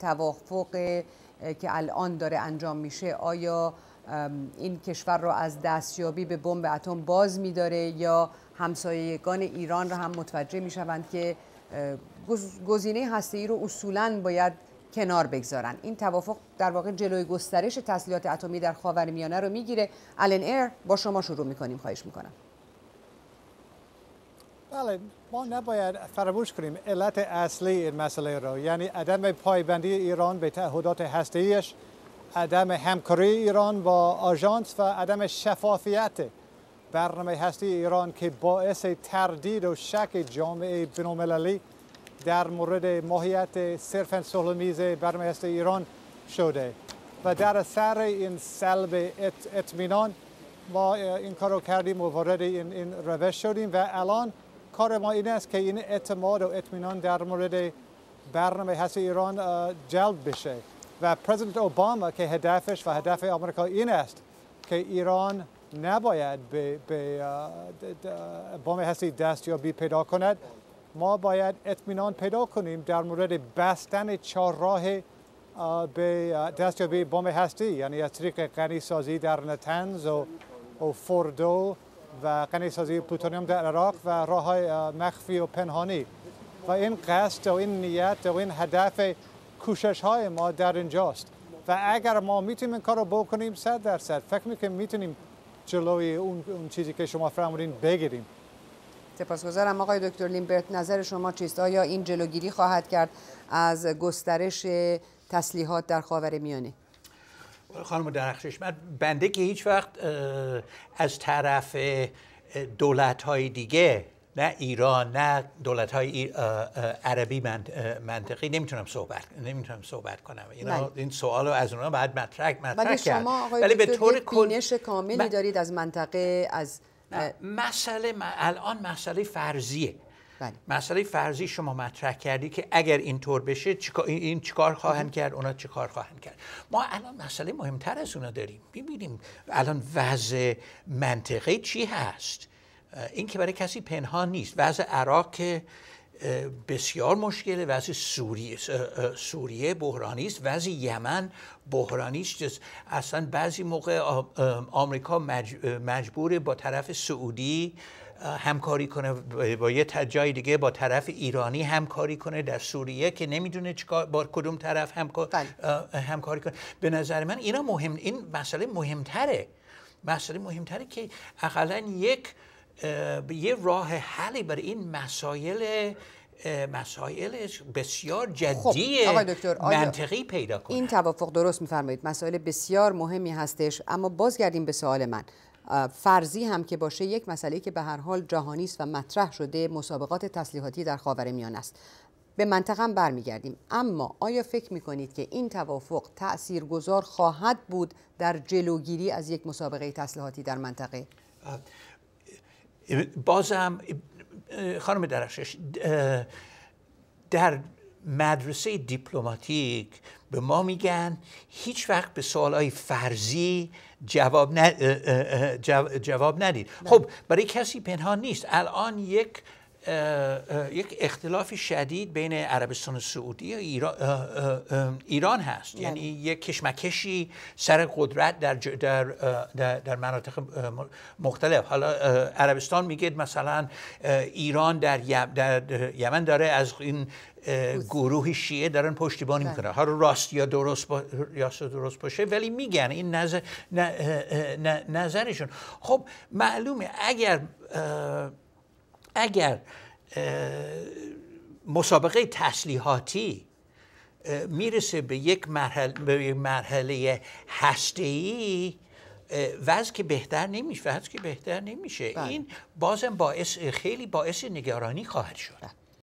توافق که الان داره انجام میشه آیا این کشور رو از دستیابی به بمب اتم باز میداره یا همسایگان ایران رو هم متوجه میشوند که گزینه ای رو اصولا باید کنار بگذارن این توافق در واقع جلوی گسترش تسلیحات اتمی در خاورمیانه رو میگیره الن ایر با شما شروع میکنیم خواهش میکنم بله ما نباید فراموش کنیم علت اصلی این مسئله را یعنی عدم پایبندی ایران به تعهدات هسته‌ایش عدم همکاری ایران با آژانس و عدم شفافیت برنامه هستی ایران که باعث تردید و شک جامعه بینالمللی در مورد ماهیت صرف سلمیز برنامه هستی ایران شده و در سر این سلب اطمینان ما این کارو کردیم و وارد این روش شدیم و الان کار ما این است که این اعتماد و اطمینان در مورد برنامه هست ایران جلب بشه و پرزیدنت اوباما که هدفش و هدف آمریکا این است که ایران نباید به, بام هستی دست یا بی پیدا کند ما باید اطمینان پیدا کنیم در مورد بستن چهارراه به دست یا بام هستی یعنی از طریق غنی در نتنز و, و و قنی سازی پلوتونیوم در عراق و راه های مخفی و پنهانی و این قصد و این نیت و این هدف کوشش های ما در اینجاست و اگر ما میتونیم این کار رو بکنیم صد درصد فکر میکنیم میتونیم جلوی اون, چیزی که شما فرمودین بگیریم سپاسگزارم آقای دکتر لیمبرت نظر شما چیست آیا این جلوگیری خواهد کرد از گسترش تسلیحات در خاور میانه خانم درخشش من بنده که هیچ وقت از طرف دولت های دیگه نه ایران نه دولت های عربی منطقی نمیتونم صحبت نمیتونم صحبت کنم بله. این سوالو رو از اونها بعد مطرح مطرح کرد شما آقای ولی به طور کنش کاملی دارید از منطقه از مسئله الان مسئله فرضیه بله. مسئله فرضی شما مطرح کردی که اگر اینطور بشه چکا این چیکار خواهند کرد اونا چیکار خواهند کرد ما الان مسئله مهمتر از اونا داریم ببینیم الان وضع منطقه چی هست این که برای کسی پنهان نیست وضع عراق بسیار مشکله وضع سوریه سوریه بحرانی است وضع یمن بحرانی است اصلا بعضی موقع آمریکا مجبور با طرف سعودی همکاری کنه با یه جای دیگه با طرف ایرانی همکاری کنه در سوریه که نمیدونه با کدوم طرف بله. همکاری کنه به نظر من اینا مهم این مسئله مهمتره مسئله مهمتره که اقلا یک یه راه حلی برای این مسائل مسائل بسیار خب، جدی خب. منطقی پیدا کنه این توافق درست میفرمایید مسائل بسیار مهمی هستش اما بازگردیم به سوال من فرضی هم که باشه یک مسئله که به هر حال جهانی است و مطرح شده مسابقات تسلیحاتی در خاورمیانه است به منطقه هم برمیگردیم اما آیا فکر می کنید که این توافق تاثیرگذار خواهد بود در جلوگیری از یک مسابقه تسلیحاتی در منطقه بازم خانم درشش در مدرسه دیپلماتیک به ما میگن هیچ وقت به سوالهای فرضی جواب, جواب ندید خب برای کسی پنهان نیست الان یک یک اختلاف شدید بین عربستان سعودی و ایران, هست بله. یعنی یک کشمکشی سر قدرت در, در, در, مناطق مختلف حالا عربستان میگه مثلا ایران در, در یمن داره از این گروه شیعه دارن پشتیبانی بله. میکنه حالا راست یا درست درست باشه ولی میگن این نظر... نظرشون خب معلومه اگر اگر مسابقه تسلیحاتی میرسه به یک مرحله, به مرحله ای وضع که بهتر نمیشه وضع که بهتر نمیشه بله. این بازم باعث خیلی باعث نگرانی خواهد شد بله.